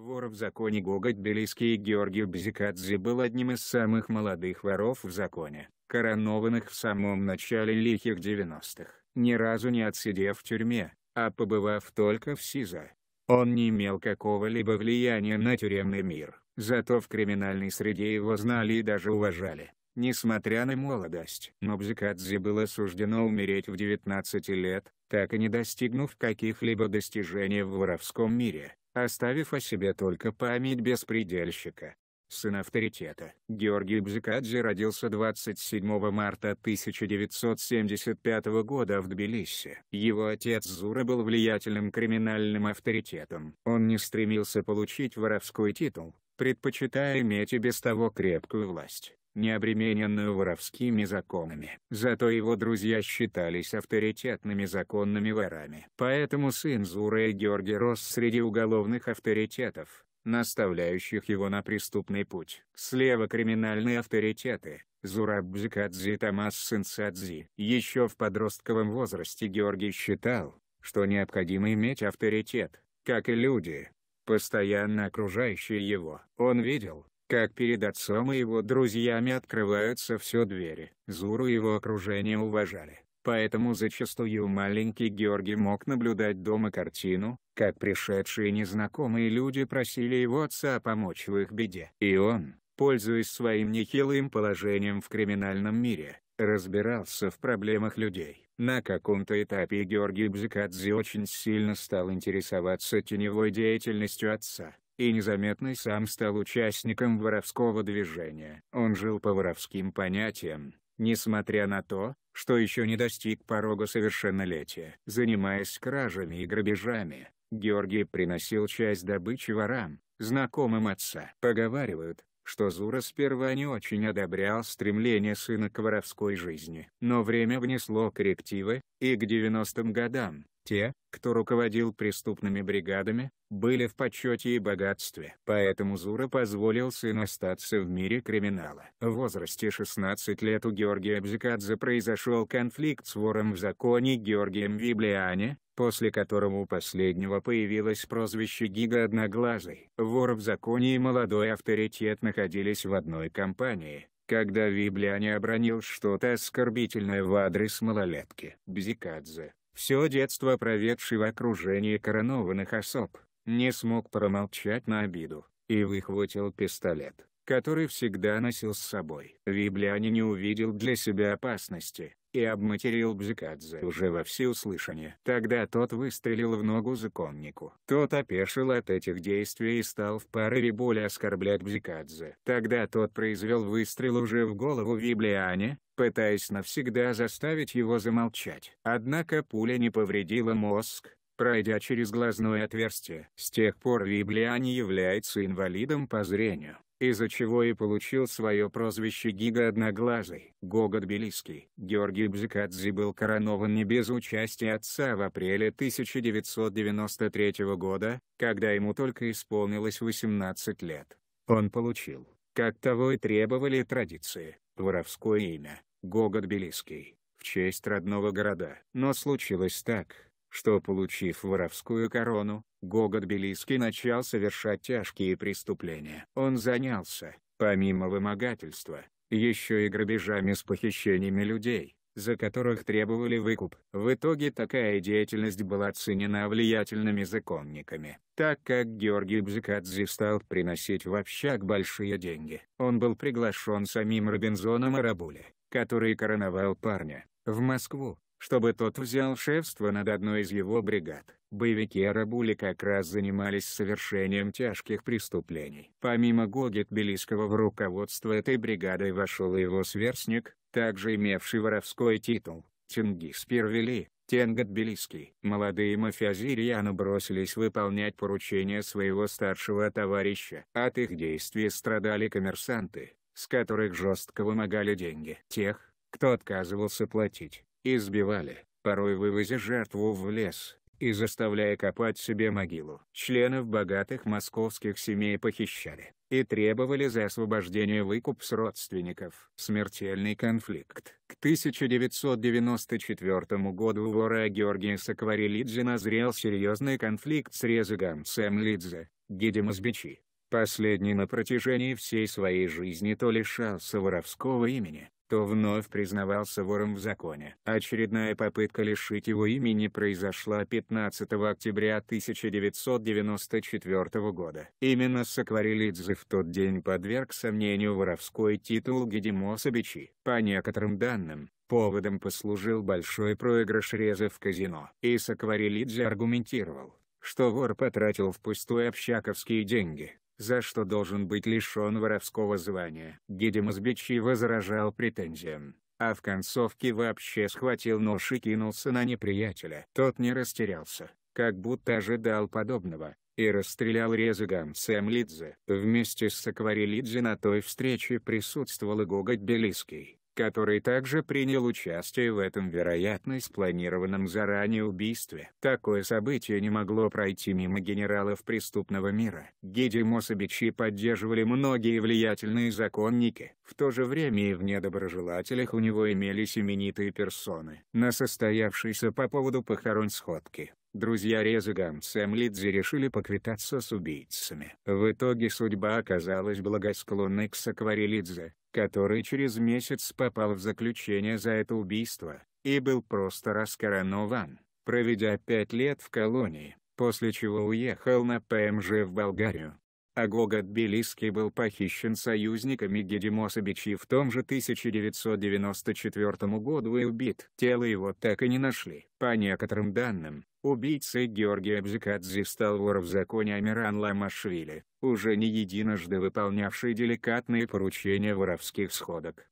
Вор в законе Гога Тбилисский Георгий Бзикадзе был одним из самых молодых воров в законе, коронованных в самом начале лихих 90-х, ни разу не отсидев в тюрьме, а побывав только в СИЗО. Он не имел какого-либо влияния на тюремный мир, зато в криминальной среде его знали и даже уважали. Несмотря на молодость, Но Нобзикадзе было суждено умереть в 19 лет, так и не достигнув каких-либо достижений в воровском мире оставив о себе только память беспредельщика. Сын авторитета. Георгий Бзикадзе родился 27 марта 1975 года в Тбилиси. Его отец Зура был влиятельным криминальным авторитетом. Он не стремился получить воровской титул, предпочитая иметь и без того крепкую власть, не обремененную воровскими законами. Зато его друзья считались авторитетными законными ворами. Поэтому сын Зура и Георгий рос среди уголовных авторитетов, наставляющих его на преступный путь. Слева криминальные авторитеты, Зураб Бзикадзе и Томас Сенсадзе. Еще в подростковом возрасте Георгий считал, что необходимо иметь авторитет, как и люди, постоянно окружающие его. Он видел, как перед отцом и его друзьями открываются все двери. Зуру и его окружение уважали, поэтому зачастую маленький Георгий мог наблюдать дома картину, как пришедшие незнакомые люди просили его отца помочь в их беде. И он, пользуясь своим нехилым положением в криминальном мире, разбирался в проблемах людей. На каком-то этапе Георгий Бзикадзе очень сильно стал интересоваться теневой деятельностью отца, и незаметно сам стал участником воровского движения. Он жил по воровским понятиям, несмотря на то, что еще не достиг порога совершеннолетия. Занимаясь кражами и грабежами, Георгий приносил часть добычи ворам, знакомым отца. Поговаривают, что Зура сперва не очень одобрял стремление сына к воровской жизни. Но время внесло коррективы, и к 90-м годам, те, кто руководил преступными бригадами, были в почете и богатстве. Поэтому Зура позволил сыну остаться в мире криминала. В возрасте 16 лет у Георгия Бзикадзе произошел конфликт с вором в законе Георгием Виблиане, после которого у последнего появилось прозвище Гига Одноглазый. Вор в законе и молодой авторитет находились в одной компании, когда Вибляне обронил что-то оскорбительное в адрес малолетки. Бзикадзе, все детство проведший в окружении коронованных особ, не смог промолчать на обиду, и выхватил пистолет который всегда носил с собой. Вибляни не увидел для себя опасности, и обматерил Бзикадзе уже во всеуслышание. Тогда тот выстрелил в ногу законнику. Тот опешил от этих действий и стал в порыве боли оскорблять Бзикадзе. Тогда тот произвел выстрел уже в голову Виблиане, пытаясь навсегда заставить его замолчать. Однако пуля не повредила мозг, пройдя через глазное отверстие. С тех пор Виблиан является инвалидом по зрению из-за чего и получил свое прозвище Гига Одноглазый. Гога Тбилисский. Георгий Бзикадзе был коронован не без участия отца в апреле 1993 года, когда ему только исполнилось 18 лет. Он получил, как того и требовали традиции, воровское имя, Гога Тбилисский, в честь родного города. Но случилось так, что, получив воровскую корону, Гогот Белийский начал совершать тяжкие преступления. Он занялся, помимо вымогательства, еще и грабежами с похищениями людей, за которых требовали выкуп. В итоге такая деятельность была оценена влиятельными законниками, так как Георгий Бзикадзе стал приносить в общак большие деньги. Он был приглашен самим Робинзоном Арабуле, который короновал парня, в Москву, чтобы тот взял шефство над одной из его бригад. Боевики Арабули как раз занимались совершением тяжких преступлений. Помимо Гоги Тбилисского в руководство этой бригадой вошел его сверстник, также имевший воровской титул, Чингис Первели, Тенга Тбилисский. Молодые мафиози рьяно бросились выполнять поручения своего старшего товарища. От их действий страдали коммерсанты, с которых жестко вымогали деньги. Тех, кто отказывался платить, Избивали, порой вывозя жертву в лес, и заставляя копать себе могилу. Членов богатых московских семей похищали и требовали за освобождение выкуп с родственников. Смертельный конфликт. К 1994 году у вора Георгия Сакварилидзе назрел серьезный конфликт с Резыганцем Лидзе, Гидем Избичи. Последний на протяжении всей своей жизни то лишался воровского имени, то вновь признавался вором в законе. Очередная попытка лишить его имени произошла 15 октября 1994 года. Именно Сакварилидзе в тот день подверг сомнению воровской титул Гедемоса Бичи. По некоторым данным, Поводом послужил большой проигрыш Реза в казино. И Сакварилидзе аргументировал, что вор потратил впустую общаковские деньги за что должен быть лишен воровского звания. Гедем Бичи возражал претензиям, а в концовке вообще схватил нож и кинулся на неприятеля. Тот не растерялся, как будто ожидал подобного, и расстрелял Резыгам Сэмлидзе. Вместе с Акварелидзе на той встрече присутствовал и Гога Тбилисский который также принял участие в этом вероятно спланированном заранее убийстве. Такое событие не могло пройти мимо генералов преступного мира. Гиди Мособичи поддерживали многие влиятельные законники. В то же время и в недоброжелателях у него имелись именитые персоны. На состоявшейся по поводу похорон сходки Друзья Резыгам с Эмлидзи решили поквитаться с убийцами. В итоге судьба оказалась благосклонной к саквари Сакварилидзе, который через месяц попал в заключение за это убийство, и был просто раскоронован, проведя пять лет в колонии, после чего уехал на ПМЖ в Болгарию а Гогот был похищен союзниками Гедемосовичи в том же 1994 году и убит. Тело его так и не нашли. По некоторым данным, убийцей Георгия Абзикадзе стал вор в законе Амиран Ламашвили, уже не единожды выполнявший деликатные поручения воровских сходок.